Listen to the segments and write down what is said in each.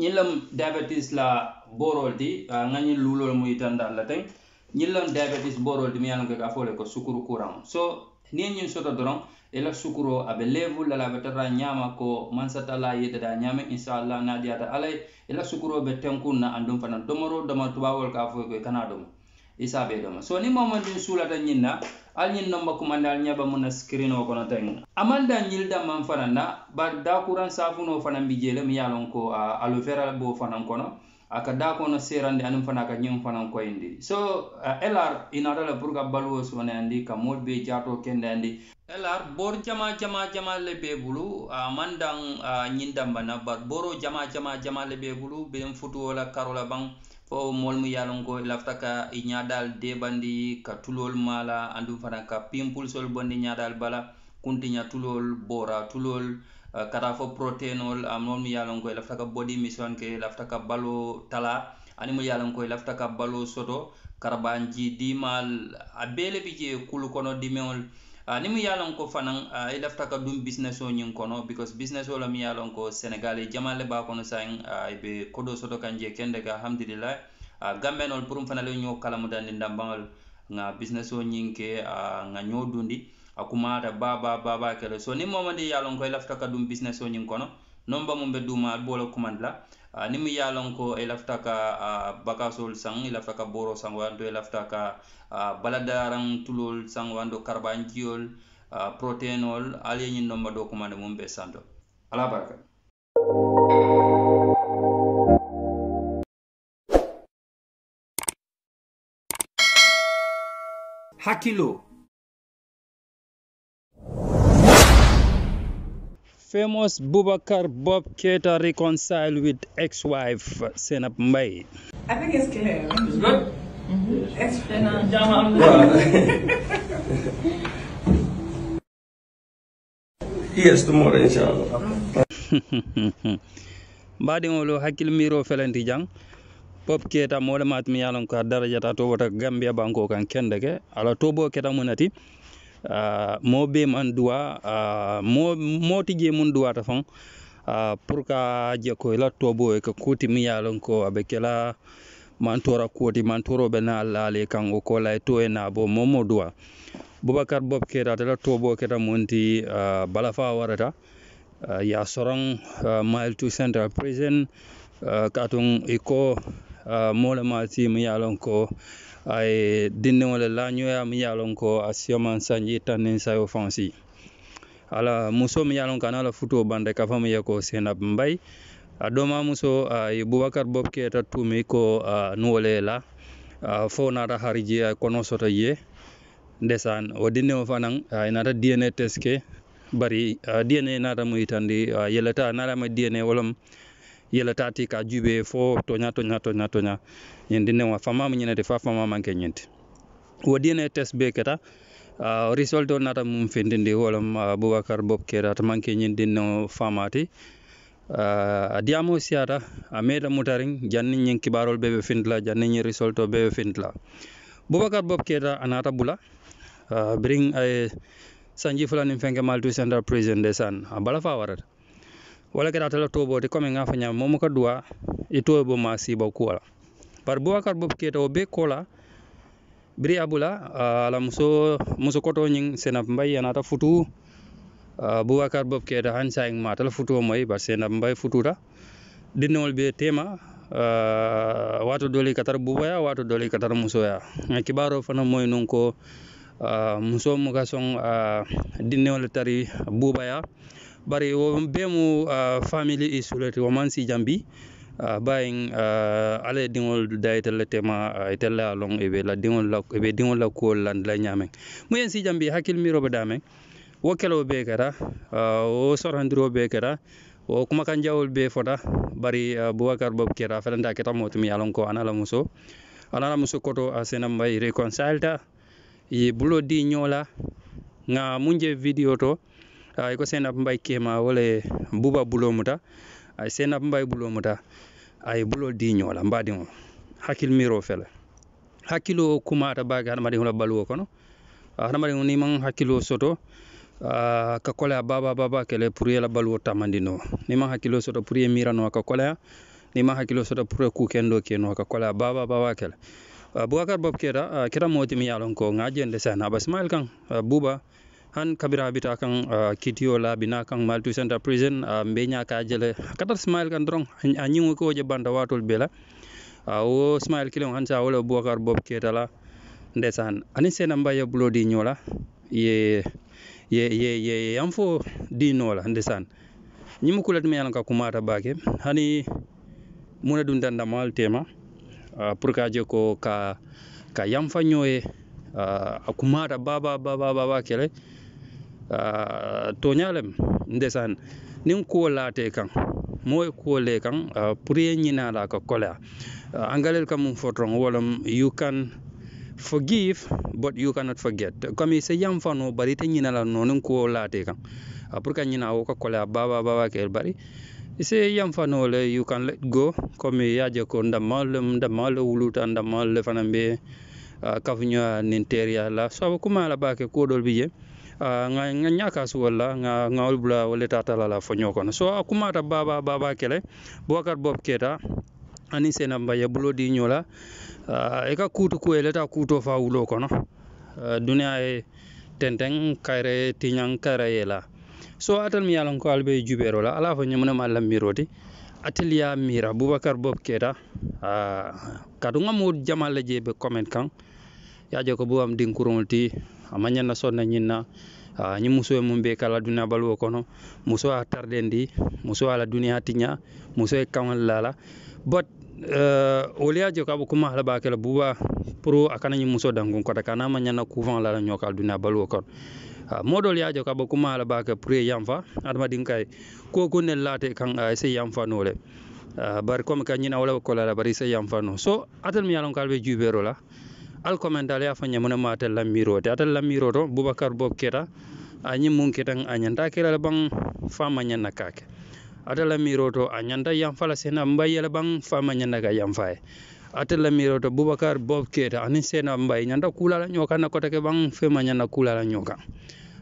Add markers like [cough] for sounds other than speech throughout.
ñi lemu diabetes la borol ti ŋa ñiŋ luulol mu yitandal la teŋ ñiŋ lemu diabetes borol ti miŋ ye a loŋ ka fo le ko sukuru courant so niŋ ye ñiŋ soto doroŋ i la sukuro a be leevu la la a be tara ñaama ko mansata la ye dada ñaame inchallah naadiyata alla ye i la sukuro be tenkuŋ na anduŋ fana domoro doma tubawol ka fo ko i kana domo isa be doma so ni mama din sulata nyinna al nyin nomba kumanda al ñaba muna screen o kono tan amanda nyil da man fanana bar da kuran safuno fanan bi jele mi yalon ko uh, aloe bo fanan kono aka da kono serande anum fana ka nyum fanan ko indi so lr inada la pour ka baluwo sone andi ka mod be jato kende andi lr bor jama jama jama le be bulu uh, mandang uh, nyindamba na bar boro jama jama jama le be bulu be futuwo la karola bang fo moolu mu ye a ko i lafita ka i ñaadaalu deebandi ka tuloolu maala la anduŋ fanaŋ ka pimpulsolu bondi ñaadaal bala kuntiña tuloolu boora tuloolu uh, kata fo proteinol a moolu mu ye a ko i lafita ka body mission ke i lafita ka baloo tala ani mu ye a loŋ ko i lafita ka baloo soto karabanji diimaal a bee le bi jee kulu kono dimeŋolu Ah, ni mu ye a ko fanaŋ ah, i lafita ka duŋ business o ñiŋ kono because business o la mu ye a loŋ ko senegal jamal le be kono saayiŋ ah, i be kodo soto kaŋ je kende ka alhamdulillah gambenol pour m fana le ñoo kalamutandi ndambaŋol ŋa business o ñiŋ ke ŋa ñoo dundi a kumata baba baba kele so ni momandi ye a ko i lafita ka duŋ business o ñiŋ kono nomba mum be duuma ali bo le kumandi la Ah, ni mu ye a lon ko i eh, lafita ka ah, bakasol saŋ i eh, lafita ka boro saŋo yanto eh, i lafita ka ah, baladaraŋ tulol saŋo yanto karabanjiyol proteinol ali ye ñiŋ nomba do kumandi muŋ be santo ala baraka hakkilo famous Boubacar Bob keta reconciled with ex-wife Senap Mbaye. I think it's clear. It's good. Mm-hmm. [laughs] Well, [laughs] yes, tomorrow inshallah. [laughs] baɗiŋolu hakil miro felenti jang pop keta mole matmi yalon ka darajata to wota gambia banko kan kendeke ke ala tobo keta munati Euh, mo be man duwa euh, mo moti je mun duwata fan euh, pour ka je ko la tobo e ka kuti mi yalon ko abe kala mantora koti mantoro be na laale kango ko la to e na bo momo duwa boubacar bob keta tala tobo keta monti balafa warata uh, ya sorong mile to central prison uh, iko Ah, moole ma si mi yalon ko ay dindiŋole la ñoya mi yalon ko a siyoman sanji tannin sayo fansi ala muso mi yalon ko anala futo bande ka fa mi ye ko senab mbay a ah, doma muso ay boubacar bob keta tumi ko ah, nuwole la fo nata harji a kono soto ye ndesan o dindiŋo fanan ay nata dna teske bari dna nata muy tandi yeleta nalama dna wolom yeletati ka jube fo toña toña toña toña ñindi newa famamu ñinete fa fama manke ñinti wo dine test be keta uh, result o nata mum fendindi wolam uh, boubacar bob kerata manke ñindi no famati uh, a diyamo siyata a meeta mutarin janni ñin kibarol beɓe findla janni ñin result o beɓe findla boubacar bob keta a nata bula uh, birin ay sanji fulanin fenke maltu central prison de san a bala fa warata wala keda tala tobo ti komi nga fanya momo ka duwa ito bo ma siba kuwala bar o be kola biri abula ala muso muso koto nyin senap mbay anata futu uh, buwakar bob ada han sa ma tala futu moy bar senap mbay fututa dinol be tema uh, wato doli katar bubaya wato doli katar ya nga kibaro fana moy nungko ko muso mu ka son dinol tari bubaya bari wo bɛɛ mu ah, family i sulati wo man si jambi ah, bayin ah, ala ye diŋolu da itelu le tema itelu le ye a be la diŋolu la i be la kuwolu landi la ñaameŋ mu ye jambi hakkili miro be daameŋ wo keloo be keta wo sorandiroo be keta wo kumakan jawol bee fota bari boubacar bob keta felanta keta moo tumi a loŋ ko ana la muso ana muso koto a senamba i reconcile ta ye di ñoo la ŋa muŋ je video to ay ko sena mbay kema wala buba bulo muta ay sena mbay bulo muta ay bulo di nyola mbadi mo hakil miro fel hakilo kuma ta baga hada mari hola baluo kono ah, hada mari ni mang hakilo soto Uh, ka kolea baba baba kele pour yela baluo tamandino ni mang hakilo soto pour ye no ka kolea ni mang hakilo soto pour ku kendo ke no ka kola baba baba kala uh, boubacar bob keta ah, kera moti mi yalon ko ŋa jende sen abasimail kan buba han kabira bita kan ah, kitiyo laabi na kan maltu center prison ah, mbe ñaka ka jele katar smile kan dron anyi ko je banda watol bela wo ah, smile kilon han sa wala bokar bob ketala ndesan ani sena mbaye bulo di ye ye ye ye yam fo di nola ndesan nyimu kulat me yalan ka kumata bake hani muna dun danda mal tema pour ka je ko ka ka yam fa nyoye uh, baba baba baba kele uh, toñalem ndesan nin kuwo laate kan moo ah, ye kuwo le kan uh, pour ka koleya ah, angalel ka fotron fotoron wolom you can forgive but you cannot forget comme i se yanfano bari ite ñina la nin kuwo laate kan ah, pour ka ñina wo ka baba baba kel bari ise yanfano le you can let go comme yaje ko ndammal ndammal wuluta ndammal fanambe be uh, kafuñoya nin teriya la sabu kuma la bake bi je Ah, nga nya kasu walla nga ngawol bula wala tatala la fonyo kono so akumata baba baba kele bokar bob keta ani sena mbaya bulo di nyola uh, ah, e ka kutu ku eleta kuto fa wulo kono uh, dunia e tenteng kare tinyang kare yela so atal mi yalan ko albe jubero la ala fa nyumna malam miroti ateliya mira boubacar bob keta uh, kadu ngam jamal je be comment kan ya je ko buam dinkurol ti Ah, a ma ɲana sɔn na ɲin na ɲi muso ye mun be kala duniya baluwo kɔnɔ muso y'a taridendi muso ala la duniya ti muso ye kaŋol lala but wolu eh, ye a je ka bo kuma hala baa buba pour ah, a kana ɲi muso dankun kota ka n'a ma ɲana kufaŋo lala ɲɔ duniya baluwo kɔnɔ modol ya joka ba kuma ala baka pure yamfa adama din kai ko ko late kan a ah, sai yamfa no le bar kom kan wala ko bari sai yamfa no so atal mi yalon kalbe jubero la alkomande ala fanya mona ma ate lamiro te atal lamiro bob keta anyi mun ketan anyanta kela bang fama nyanna kake atal lamiro to anyanta yam sena mbayela bang fama nyanna ga yam faye atal lamiro bob keta ani sena mbay nyanda kula la nyoka na kota ke bang fema nyanna kula la nyoka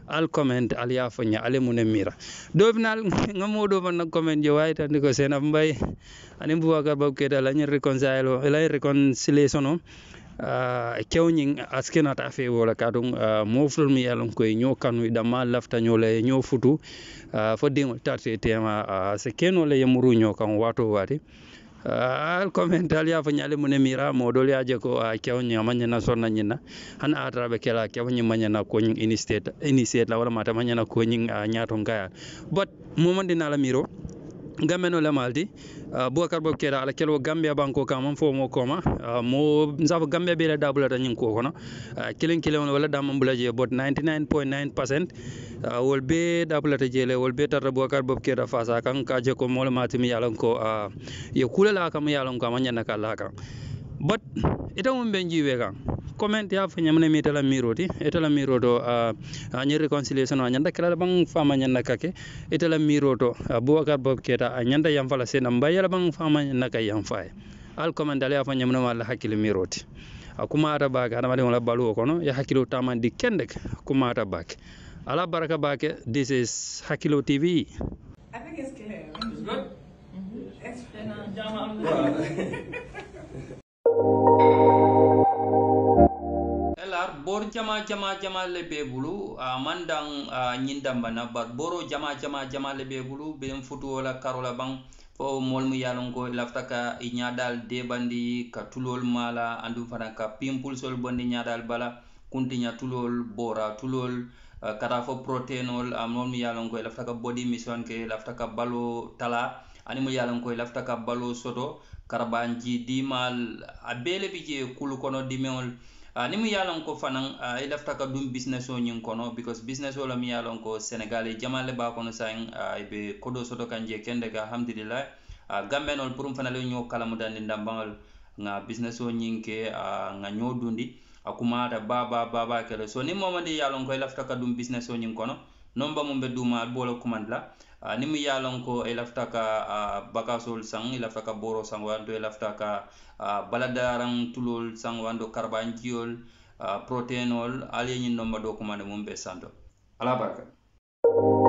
al comment al yafanya ale mun mira do final ngamo do man comment je way tan ko sena mbay ani bubakar bob keta la nyi reconcile la reconciliation Eh, kewñin eh, askenata afe wola ka ɗum eh, moftol mi yalon koye ño kanu ɗamma laftañola e ño futu fo diŋol tarte tema so kenole yemoru ño kan wato wati al commental ya fanyale mune mira modol ya je ko a kew nya manya na sonna nyina han atara be kela kew nya manya initiate initiate la wala mata manya na ko nyin but mo miro gambeno lemaldi uh, ah, boubacar bob keeda ala kelwo gambia banko kamam fo mo koma uh, mo nsafo gambia ɓeeɗa dabulata ñing ko kono uh, kilin wala dama damam bulaje bot 99.9 percent uh, wol be dabulata jeele wol be tarta boubacar bob keeda fasa kan ka je ko mole matimi yalan ko uh, kula la kam yalan ko ama ñanna ka la kan but ita mum ɓen jiiwe kan comment ya fanya mene mi tala miroti etala miroto a uh, nyi reconciliation a nyanda kala bang fama nyanda kake etala miroto abubakar bob keta a nyanda yam fala sena mbayala bang fama nyanda kay yam e. al comment ala fanya mene wala hakil miroti akumata bake adamadengo la baluwo kono ya hakkilo tamandi kendeke kumata bake ala baraka bake this is hakkilo tv I think it's clear. It's good? Mm -hmm. It's jama jama le be bulu a ah, man dan ñin ah, dambana bar boro jama jama jama le be bulu ben futuwo la karo la fo moolu mu ye a ko lafita ka i ñaadaal deebandi ka tuloolu mala la anduŋ fana ka pimpulsolu bondi ñaadaal bala kuntiña tuloolu boora tuloolu ah, ka taa fo proteinol moolu mu ye ko i ka body mission ke lafita ka baloo tala ani mu ye ko i ka baloo soto karabanji diimaal a bee bi je kulu kono dimeŋol Ah, ni mu ye a ko fanaŋ ah, i lafita ka duŋ businessoo ñiŋ kono because businessoo la mu ye a loŋ ko senegal jamaŋ le be a kono saayiŋ ah, i be kodoo soto kaŋ je kende ka alhamdulilahi gambenol pour m fana le ñoo kalamutandi ndambaŋol ŋa businessoo ñiŋ ke ŋa ñoo dundi a kumaata baaba baaba kele so niŋ momandi ye a loŋ ko i lafita ka duŋ businessoo ñiŋ kono nomba mum be duma al bola commande la uh, ah, ni mu yalon ko e lafta ka uh, ah, bakasol sang e lafta ka boro sang wando e lafta ka uh, ah, baladaran tulol sang wando karbanjiyol uh, proteinol al ye ñin nomba do commande mun be santo ala barka